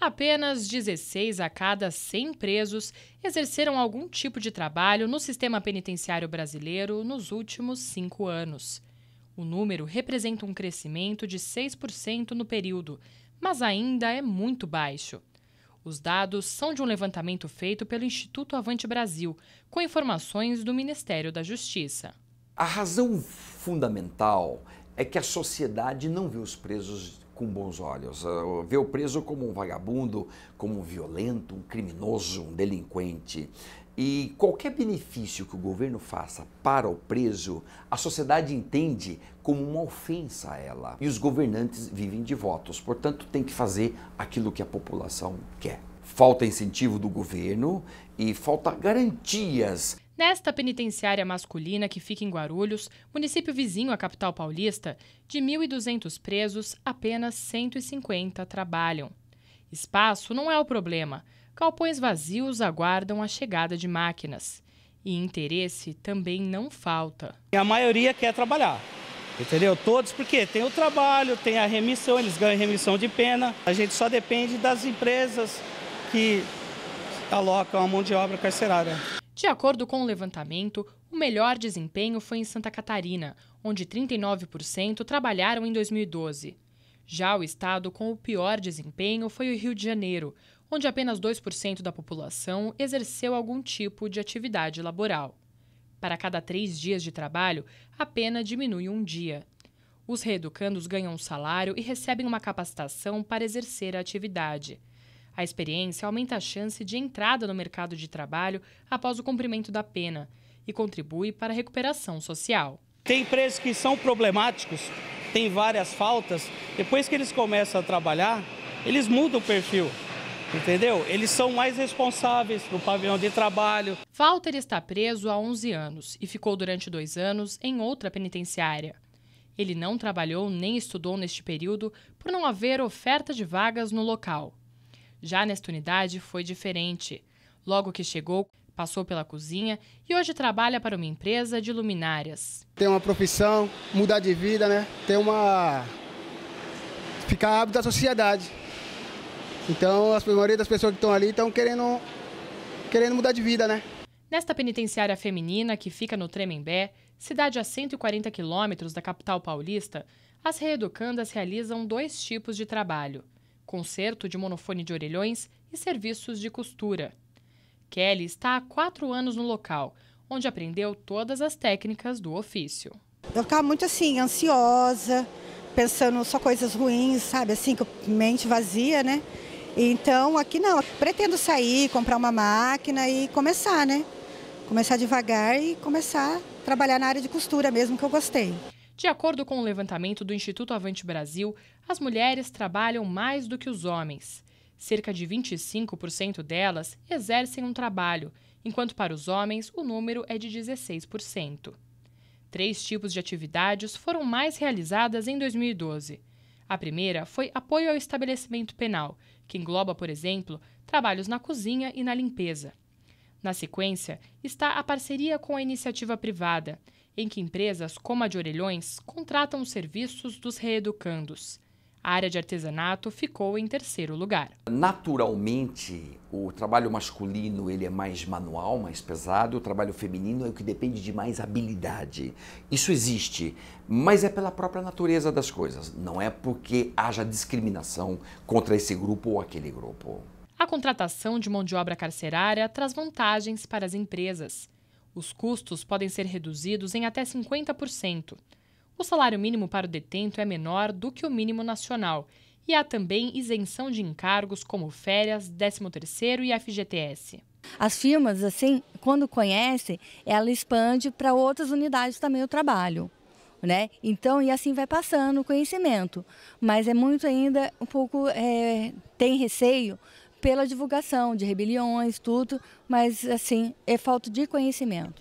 apenas 16 a cada 100 presos exerceram algum tipo de trabalho no sistema penitenciário brasileiro nos últimos cinco anos. O número representa um crescimento de 6% no período, mas ainda é muito baixo. Os dados são de um levantamento feito pelo Instituto Avante Brasil, com informações do Ministério da Justiça. A razão fundamental é que a sociedade não vê os presos com bons olhos. Ah, Vê o preso como um vagabundo, como um violento, um criminoso, um delinquente. E qualquer benefício que o governo faça para o preso, a sociedade entende como uma ofensa a ela. E os governantes vivem de votos, portanto, tem que fazer aquilo que a população quer. Falta incentivo do governo e falta garantias Nesta penitenciária masculina que fica em Guarulhos, município vizinho à capital paulista, de 1.200 presos, apenas 150 trabalham. Espaço não é o problema. Galpões vazios aguardam a chegada de máquinas. E interesse também não falta. A maioria quer trabalhar, entendeu? Todos, porque tem o trabalho, tem a remissão, eles ganham remissão de pena. A gente só depende das empresas que alocam a mão de obra carcerária. De acordo com o levantamento, o melhor desempenho foi em Santa Catarina, onde 39% trabalharam em 2012. Já o estado com o pior desempenho foi o Rio de Janeiro, onde apenas 2% da população exerceu algum tipo de atividade laboral. Para cada três dias de trabalho, a pena diminui um dia. Os reeducandos ganham um salário e recebem uma capacitação para exercer a atividade. A experiência aumenta a chance de entrada no mercado de trabalho após o cumprimento da pena e contribui para a recuperação social. Tem presos que são problemáticos, tem várias faltas. Depois que eles começam a trabalhar, eles mudam o perfil. Entendeu? Eles são mais responsáveis no pavilhão de trabalho. Walter está preso há 11 anos e ficou durante dois anos em outra penitenciária. Ele não trabalhou nem estudou neste período por não haver oferta de vagas no local. Já nesta unidade foi diferente. Logo que chegou, passou pela cozinha e hoje trabalha para uma empresa de luminárias. Tem uma profissão, mudar de vida, né? Tem uma. ficar hábito da sociedade. Então, a maioria das pessoas que estão ali estão querendo, querendo mudar de vida, né? Nesta penitenciária feminina, que fica no Tremembé, cidade a 140 quilômetros da capital paulista, as reeducandas realizam dois tipos de trabalho conserto de monofone de orelhões e serviços de costura. Kelly está há quatro anos no local, onde aprendeu todas as técnicas do ofício. Eu ficava muito assim, ansiosa, pensando só coisas ruins, sabe? Assim, com mente vazia, né? Então, aqui não. Pretendo sair, comprar uma máquina e começar, né? Começar devagar e começar a trabalhar na área de costura mesmo, que eu gostei. De acordo com o um levantamento do Instituto Avante Brasil, as mulheres trabalham mais do que os homens. Cerca de 25% delas exercem um trabalho, enquanto para os homens o número é de 16%. Três tipos de atividades foram mais realizadas em 2012. A primeira foi apoio ao estabelecimento penal, que engloba, por exemplo, trabalhos na cozinha e na limpeza. Na sequência, está a parceria com a iniciativa privada, em que empresas como a de Orelhões contratam os serviços dos reeducandos. A área de artesanato ficou em terceiro lugar. Naturalmente, o trabalho masculino ele é mais manual, mais pesado, o trabalho feminino é o que depende de mais habilidade. Isso existe, mas é pela própria natureza das coisas, não é porque haja discriminação contra esse grupo ou aquele grupo. A contratação de mão de obra carcerária traz vantagens para as empresas. Os custos podem ser reduzidos em até 50%. O salário mínimo para o detento é menor do que o mínimo nacional e há também isenção de encargos como férias, 13º e FGTS. As firmas, assim, quando conhecem, ela expande para outras unidades também o trabalho. Né? Então, e assim vai passando o conhecimento. Mas é muito ainda um pouco, é, tem receio pela divulgação de rebeliões, tudo, mas assim, é falta de conhecimento.